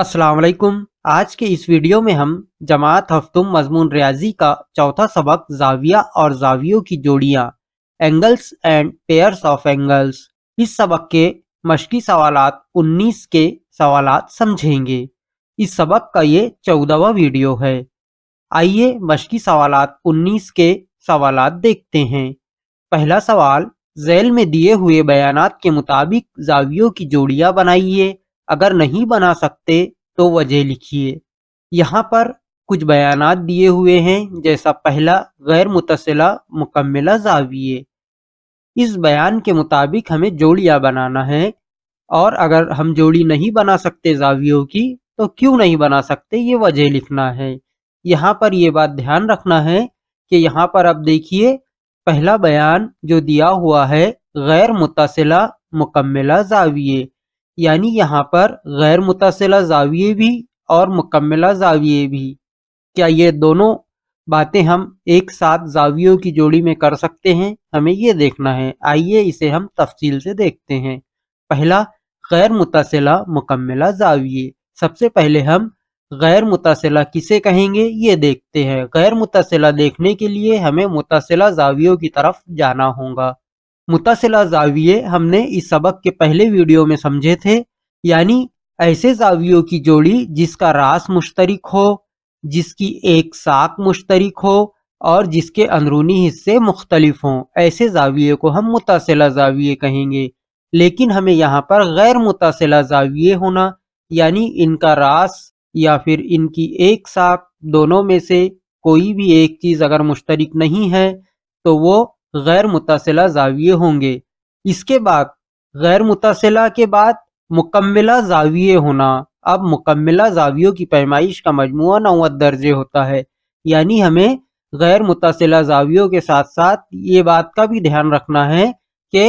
असलकुम आज के इस वीडियो में हम जमात हफ्तुम मजमून रियाजी का चौथा सबक जाविया और जावियों की जोड़ियाँ angles and pairs of angles इस सबक के मशकी सवाल 19 के सवाल समझेंगे इस सबक का ये चौदहवा वीडियो है आइए मशकी सवालात 19 के सवाल देखते हैं पहला सवाल जैल में दिए हुए बयान के मुताबिक जावियों की जोड़ियाँ बनाइए अगर नहीं बना सकते तो वजह लिखिए यहाँ पर कुछ बयान दिए हुए हैं जैसा पहला गैर मुतसला मुकम्मला जाविये इस बयान के मुताबिक हमें जोड़ियाँ बनाना है और अगर हम जोड़ी नहीं बना सकते जावियों की तो क्यों नहीं बना सकते ये वजह लिखना है यहाँ पर ये बात ध्यान रखना है कि यहाँ पर अब देखिए पहला बयान जो दिया हुआ है गैर मुतसला मुकम्मला जाविये यानी यहाँ पर गैर मुतासिला जाविये भी और मुकम्मला जाविये भी क्या ये दोनों बातें हम एक साथ जावियों की जोड़ी में कर सकते हैं हमें ये देखना है आइए इसे हम तफसील से देखते हैं पहला गैर मुतासिला मुकम्मला जाविये सबसे पहले हम गैर मुतासिला किसे कहेंगे ये देखते हैं गैर मुतसला देखने के लिए हमें मुतासिला जावियों की तरफ जाना होगा मुतसला जाविये हमने इस सबक के पहले वीडियो में समझे थे यानी ऐसे जावियों की जोड़ी जिसका रास मुश्तरक हो जिसकी एक साख मुश्तरक हो और जिसके अंदरूनी हिस्से मुख्तलिफ हों ऐसे जाविये को हम मुतासला जाविये कहेंगे लेकिन हमें यहाँ पर गैर मुतासला जाविये होना यानी इनका रास या फिर इनकी एक साख दोनों में से कोई भी एक चीज़ अगर मुश्तरक नहीं है तो वो गैर मुतासिला जाविये होंगे इसके बाद गैर मुतसला के बाद मुकम्मला जाविये होना अब मुकम्मला जावियों की पैमाइश का मजमू नौत दर्जे होता है यानी हमें गैर मुतसला जावियों के साथ साथ ये बात का भी ध्यान रखना है कि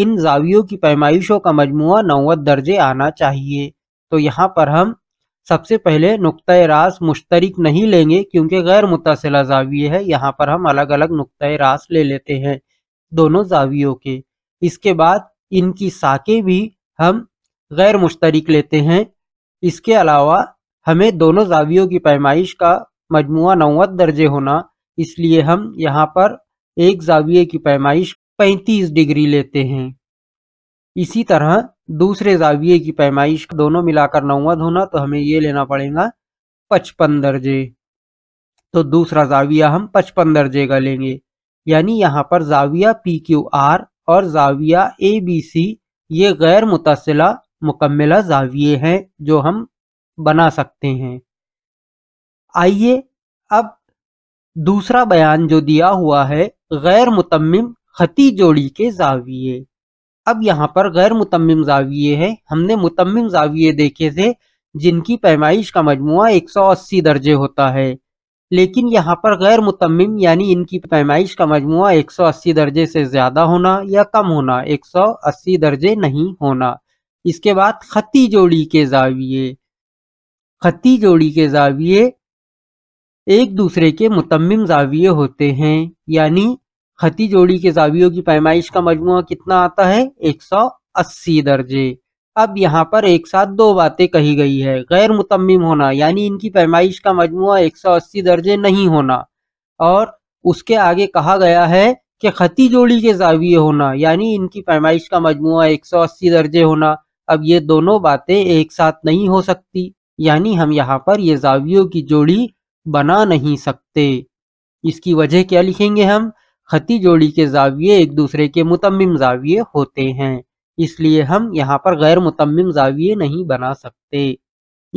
इन जावियों की पैमाइशों का मजमू नौत दर्जे आना चाहिए तो यहाँ पर हम सबसे पहले नुक़ रास मुश्तरक नहीं लेंगे क्योंकि गैर मुतासिला जाविये है यहाँ पर हम अलग अलग नुक़ रास ले लेते हैं दोनों जावियों के इसके बाद इनकी साके भी हम गैर मुश्तरक लेते हैं इसके अलावा हमें दोनों जावियों की पैमाइश का मजमू नवत दर्जे होना इसलिए हम यहाँ पर एक जाविये की पैमाइश 35 डिग्री लेते हैं इसी तरह दूसरे जाविये की पैमाइश दोनों मिलाकर नौवा धोना तो हमें ये लेना पड़ेगा पचपन दर्जे तो दूसरा जाविया हम पचपन दर्जे का लेंगे यानी यहाँ पर जाविया पी क्यू आर और जाविया ए बी सी ये गैर मुतसला मुकम्मला जाविये हैं जो हम बना सकते हैं आइए अब दूसरा बयान जो दिया हुआ है गैर मुतम खती जोड़ी के जाविये अब यहाँ पर गैर मुतम जाविये है हमने मुतम जाविये देखे थे जिनकी पैमाइश का मजमु 180 दर्जे होता है लेकिन यहाँ पर गैर मुतम यानी इनकी पैमाइश का मजमु 180 दर्जे से ज़्यादा होना या कम होना 180 दर्जे नहीं होना इसके बाद खती जोड़ी के जाविये खती जोड़ी के जाविये एक दूसरे के मुतम जाविये होते हैं यानी खती जोड़ी के जावियों की पैमाइश का मजमु कितना आता है 180 दर्जे अब यहाँ पर एक साथ दो बातें कही गई है गैर मुतमिम होना यानी इनकी पैमाइश का मजमु 180 दर्जे नहीं होना और उसके आगे कहा गया है कि खती जोड़ी के जाविये होना यानी इनकी पैमाइश का मजमु 180 दर्जे होना अब ये दोनों बातें एक साथ नहीं हो सकती यानी हम यहाँ पर ये जावियों की जोड़ी बना नहीं सकते इसकी वजह क्या लिखेंगे हम खती जोड़ी के जाविये एक दूसरे के मुतमिम जाविये होते हैं इसलिए हम यहाँ पर गैर मुतमिम जाविये नहीं बना सकते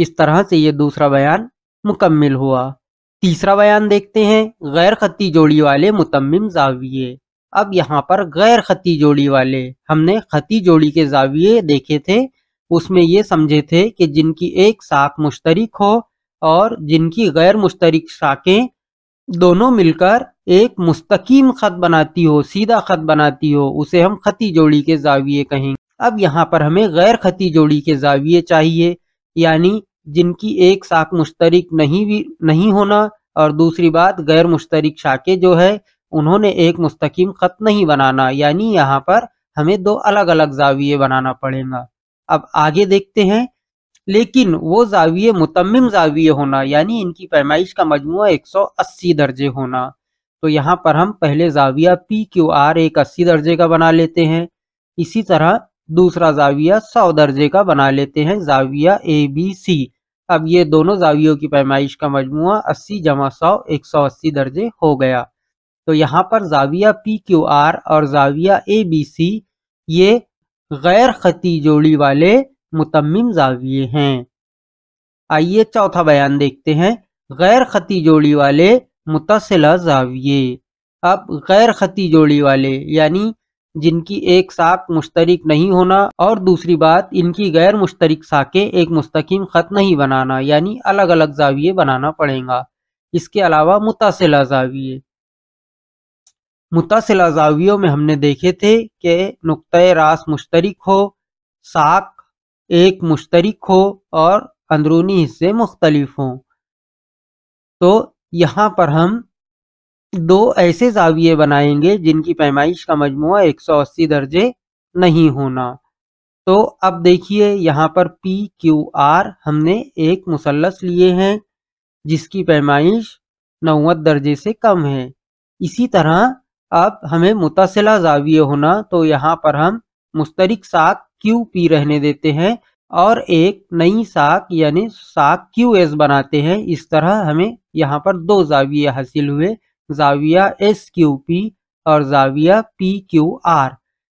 इस तरह से ये दूसरा बयान मुकम्मिल हुआ तीसरा बयान देखते हैं गैर खती जोड़ी वाले मुतमिम जाविये अब यहाँ पर गैर खती जोड़ी वाले हमने खती जोड़ी के जाविये देखे थे उसमें ये समझे थे कि जिनकी एक साख मुश्तरक हो और जिनकी गैर मुश्तरक साखें दोनों मिलकर एक मुस्तकीम ख़त बनाती हो सीधा ख़त बनाती हो उसे हम ख़ती जोड़ी के जाविये कहेंगे अब यहाँ पर हमें गैर ख़ती जोड़ी के जाविये चाहिए यानी जिनकी एक साख मुश्तरक नहीं भी नहीं होना और दूसरी बात गैर मुश्तरक शाखें जो है उन्होंने एक मुस्तकीम ख़त नहीं बनाना यानी यहाँ पर हमें दो अलग अलग जाविये बनाना पड़ेगा अब आगे देखते हैं लेकिन वो जाविये मुतम जाविये होना यानी इनकी पैमाइश का सौ अस्सी दर्जे होना तो यहाँ पर हम पहले जाविया पी क्यू आर एक अस्सी दर्जे का बना लेते हैं इसी तरह दूसरा जाविया सौ दर्जे का बना लेते हैं जाविया ए बी सी अब ये दोनों जावियों की पैमाइश का मजमु अस्सी जमा सौ एक सौ अस्सी दर्जे हो गया तो यहाँ पर जाविया पी क्यू आर और जाविया ए बी सी ये गैर खती जोड़ी वाले मुतमिम जाविये हैं आइए चौथा बयान देखते हैं गैर खती जोड़ी वाले मुतसला जाविये अब गैर खती जोड़ी वाले यानी जिनकी एक साख मुश्तरक नहीं होना और दूसरी बात इनकी गैर मुश्तरक साखें एक मुस्तकिम ख़त नहीं बनाना यानी अलग अलग जाविये बनाना पड़ेगा इसके अलावा मुतासिला जाविये मुतासिला जावियों में हमने देखे थे कि नुक़ रास मुश्तरक हो साख एक मुश्तरक हो और अंदरूनी हिस्से मुख्तलिफ हों तो यहाँ पर हम दो ऐसे जाविये बनाएंगे जिनकी पैमाइश का मजमु 180 दर्जे नहीं होना तो अब देखिए यहाँ पर पी क्यू आर हमने एक मुसलस लिए हैं जिसकी पैमाइश नवत दर्जे से कम है इसी तरह अब हमें मुतासिला जाविये होना तो यहाँ पर हम मुस्तरक साथ क्यू पी रहने देते हैं और एक नई साख यानी साख क्यू एस बनाते हैं इस तरह हमें यहाँ पर दो जाविया हासिल हुए जाविया एस क्यू पी और जाविया पी क्यू आर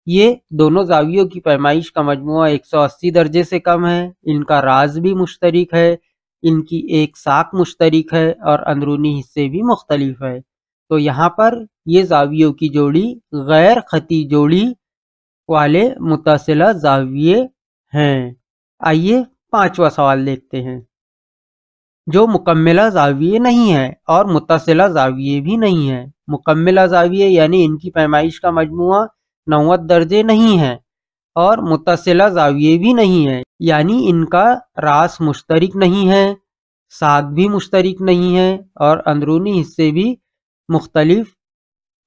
ये दोनों जावियों की पैमाइश का मजमु 180 दर्जे से कम है इनका राज भी मुश्तरक है इनकी एक साख मुश्तरक है और अंदरूनी हिस्से भी मुख्तलिफ है तो यहाँ पर ये जावियों की जोड़ी गैर खती जोड़ी वाले मुतासला जाविये हैं आइए पांचवा सवाल देखते हैं जो मुकम्मला जाविये नहीं है और मुतसिला जाविये भी नहीं है मुकम्मला जाविये यानी इनकी पैमाइश का मजमु नवत दर्जे नहीं है और मुतसिला जाविये भी नहीं है यानी इनका रास मुश्तरक नहीं है साग भी मुश्तरक नहीं है और अंदरूनी हिस्से भी मुख्तलिफ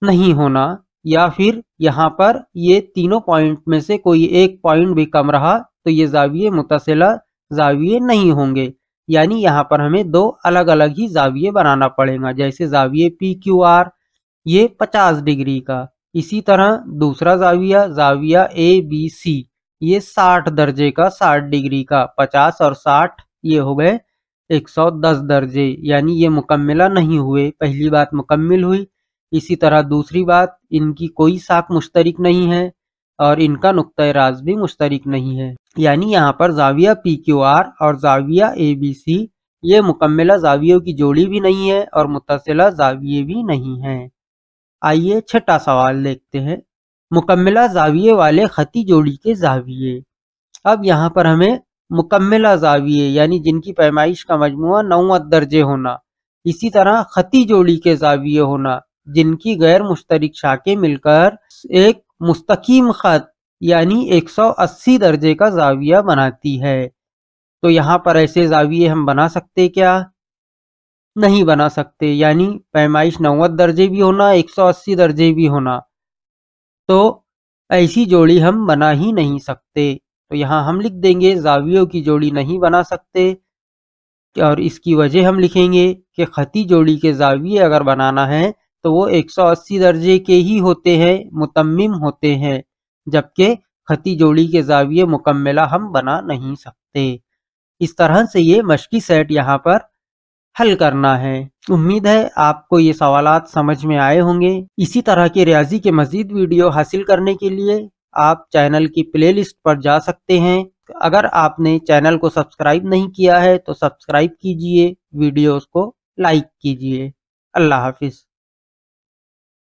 नहीं होना या फिर यहाँ पर ये तीनों पॉइंट में से कोई एक पॉइंट भी कम रहा तो ये जाविये मुतसिला जाविये नहीं होंगे यानी यहाँ पर हमें दो अलग अलग ही जाविये बनाना पड़ेगा जैसे जाविये पी क्यू आर ये पचास डिग्री का इसी तरह दूसरा जाविया जाविया ए बी सी ये साठ दर्जे का साठ डिग्री का पचास और साठ ये हो गए एक सौ दस दर्जे यानी ये मुकम्मला नहीं हुए पहली बात मुकम्मल हुई इसी तरह दूसरी बात इनकी कोई साख मुश्तरक नहीं है और इनका नुकतः राज भी मुश्तरक नहीं है यानी यहाँ पर जाविया पी क्यू आर और जाविया ए बी सी ये मुकम्मला जावियों की जोड़ी भी नहीं है और मुतसला जाविये भी नहीं हैं आइए छठा सवाल देखते हैं मुकम्मला जाविये वाले ख़ती जोड़ी के जाविये अब यहाँ पर हमें मुकम्मला जाविये यानी जिनकी पैमाइश का मजमू नौत दर्जे होना इसी तरह ख़ती जोड़ी के जाविये होना जिनकी गैर मुश्तरक शाखें मिलकर एक मुस्तकीम खत यानी 180 दर्जे का जाविया बनाती है तो यहाँ पर ऐसे जाविये हम बना सकते क्या नहीं बना सकते यानी पैमाइश नव्वद दर्जे भी होना 180 दर्जे भी होना तो ऐसी जोड़ी हम बना ही नहीं सकते तो यहाँ हम लिख देंगे जावियों की जोड़ी नहीं बना सकते और इसकी वजह हम लिखेंगे कि खती जोड़ी के जाविये अगर बनाना है तो वो 180 दर्जे के ही होते हैं मुतम्म होते हैं जबकि खती जोड़ी के जाविये मुकम्मला हम बना नहीं सकते इस तरह से ये मशकी सेट यहाँ पर हल करना है उम्मीद है आपको ये सवाल समझ में आए होंगे इसी तरह के रियाजी के मजीद वीडियो हासिल करने के लिए आप चैनल की प्लेलिस्ट पर जा सकते हैं अगर आपने चैनल को सब्सक्राइब नहीं किया है तो सब्सक्राइब कीजिए वीडियोस को लाइक कीजिए अल्लाह हाफिज़